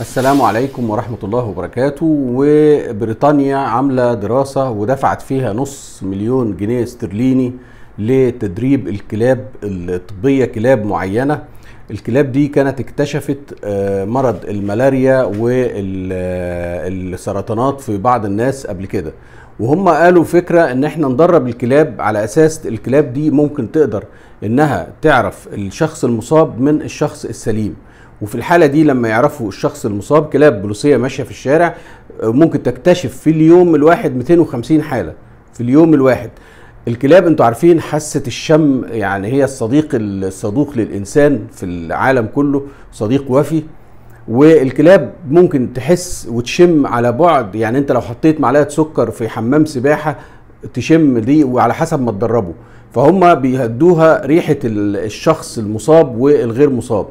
السلام عليكم ورحمة الله وبركاته وبريطانيا عاملة دراسة ودفعت فيها نص مليون جنيه استرليني لتدريب الكلاب الطبية كلاب معينة الكلاب دي كانت اكتشفت آه، مرض الملاريا والسرطانات آه، في بعض الناس قبل كده وهم قالوا فكرة ان احنا ندرب الكلاب على اساس الكلاب دي ممكن تقدر انها تعرف الشخص المصاب من الشخص السليم وفي الحاله دي لما يعرفوا الشخص المصاب كلاب بلوسيه ماشيه في الشارع آه، ممكن تكتشف في اليوم الواحد 250 حاله في اليوم الواحد الكلاب انتوا عارفين حاسه الشم يعني هي الصديق الصدوق للانسان في العالم كله صديق وفي والكلاب ممكن تحس وتشم على بعد يعني انت لو حطيت معلقه سكر في حمام سباحه تشم دي وعلى حسب ما تدربه فهم بيهدوها ريحه الشخص المصاب والغير مصاب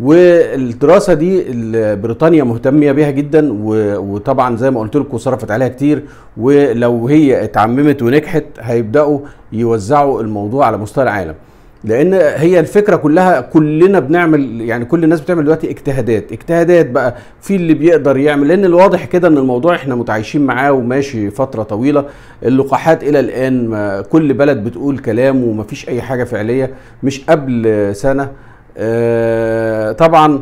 والدراسه دي بريطانيا مهتميه بيها جدا وطبعا زي ما قلت لكم صرفت عليها كتير ولو هي اتعممت ونجحت هيبداوا يوزعوا الموضوع على مستوى العالم لان هي الفكره كلها كلنا بنعمل يعني كل الناس بتعمل دلوقتي اجتهادات اجتهادات بقى في اللي بيقدر يعمل لان الواضح كده ان الموضوع احنا متعايشين معاه وماشي فتره طويله اللقاحات الى الان كل بلد بتقول كلام ومفيش اي حاجه فعليه مش قبل سنه آه، طبعا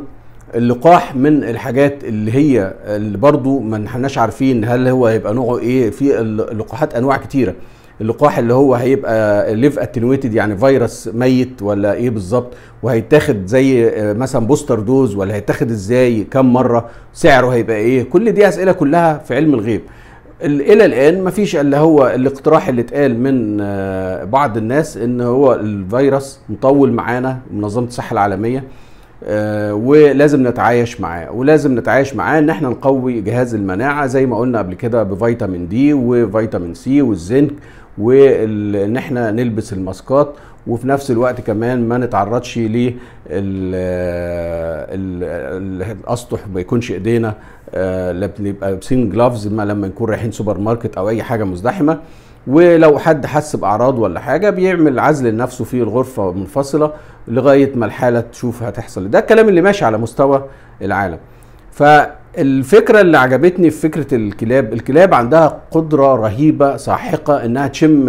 اللقاح من الحاجات اللي هي اللي برضو ما احناش عارفين هل هو هيبقى نوعه ايه في اللقاحات انواع كتيره اللقاح اللي هو هيبقى ليف اتنويتد يعني فيروس ميت ولا ايه بالظبط وهيتاخد زي آه، مثلا بوستر دوز ولا هيتاخد ازاي كم مره سعره هيبقى ايه كل دي اسئله كلها في علم الغيب الى الان مفيش الا هو الاقتراح اللي اتقال من آه، بعض الناس ان هو الفيروس مطول معانا منظمه الصحه العالميه آه، ولازم نتعايش معاه ولازم نتعايش معاه ان احنا نقوي جهاز المناعه زي ما قلنا قبل كده بفيتامين دي وفيتامين سي والزنك وان احنا نلبس الماسكات وفي نفس الوقت كمان ما نتعرضش لل الاسطح ما يكونش ايدينا آه، نبقى لابسين جلافز لما نكون رايحين سوبر ماركت او اي حاجه مزدحمه ولو حد حس باعراض ولا حاجه بيعمل عزل لنفسه في الغرفه منفصله لغايه ما الحاله تشوف هتحصل ده الكلام اللي ماشي على مستوى العالم ف الفكره اللي عجبتني في فكره الكلاب الكلاب عندها قدره رهيبه ساحقه انها تشم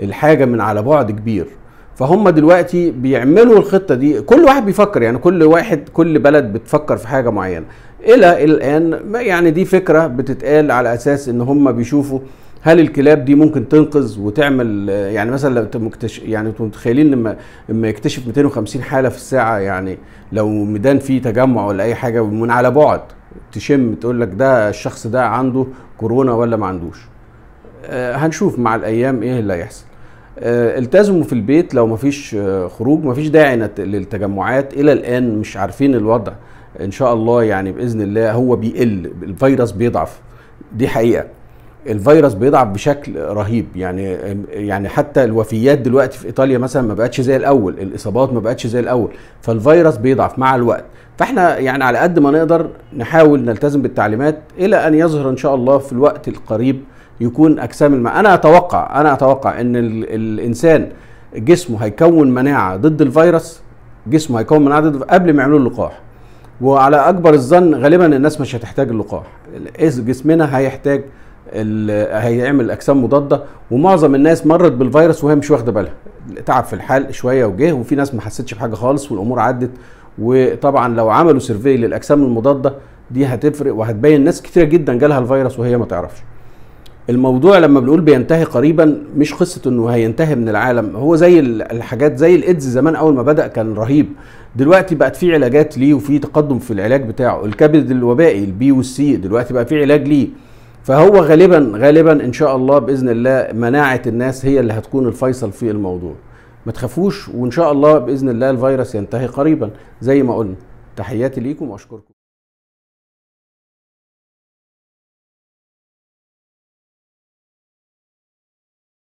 الحاجه من على بعد كبير فهم دلوقتي بيعملوا الخطه دي كل واحد بيفكر يعني كل واحد كل بلد بتفكر في حاجه معينه الى الان يعني دي فكره بتتقال على اساس ان هم بيشوفوا هل الكلاب دي ممكن تنقذ وتعمل يعني مثلا لو مكتشف يعني انتم متخيلين لما لما يكتشف 250 حاله في الساعه يعني لو ميدان فيه تجمع ولا اي حاجه من على بعد تشم تقول لك ده الشخص ده عنده كورونا ولا ما عندوش آه، هنشوف مع الايام ايه اللي هيحصل آه، التزموا في البيت لو مفيش فيش آه، خروج مفيش داعي للتجمعات الى الان مش عارفين الوضع ان شاء الله يعني باذن الله هو بيقل الفيروس بيضعف دي حقيقه الفيروس بيضعف بشكل رهيب يعني يعني حتى الوفيات دلوقتي في ايطاليا مثلا ما بقتش زي الاول الاصابات ما بقتش زي الاول فالفيروس بيضعف مع الوقت فاحنا يعني على قد ما نقدر نحاول نلتزم بالتعليمات الى ان يظهر ان شاء الله في الوقت القريب يكون اجسام الم... انا اتوقع انا اتوقع ان الانسان جسمه هيكون مناعه ضد الفيروس جسمه هيكون مناعه ضد قبل ما يعملوا اللقاح وعلى اكبر الظن غالبا الناس مش هتحتاج اللقاح جسمنا هيحتاج هيعمل اجسام مضاده ومعظم الناس مرت بالفيروس وهي مش واخده بالها تعب في الحلق شويه وجه وفي ناس ما حستش بحاجه خالص والامور عدت وطبعا لو عملوا سيرفي للاجسام المضاده دي هتفرق وهتبين ناس كتير جدا جالها الفيروس وهي ما تعرفش الموضوع لما بنقول بينتهي قريبا مش قصه انه هينتهي من العالم هو زي الحاجات زي الايدز زمان اول ما بدا كان رهيب دلوقتي بقت في علاجات ليه وفي تقدم في العلاج بتاعه الكبد الوبائي البي والسي دلوقتي بقى في علاج ليه فهو غالبا غالبا ان شاء الله باذن الله مناعه الناس هي اللي هتكون الفيصل في الموضوع ما تخافوش وان شاء الله باذن الله الفيروس ينتهي قريبا زي ما قلنا تحياتي ليكم واشكركم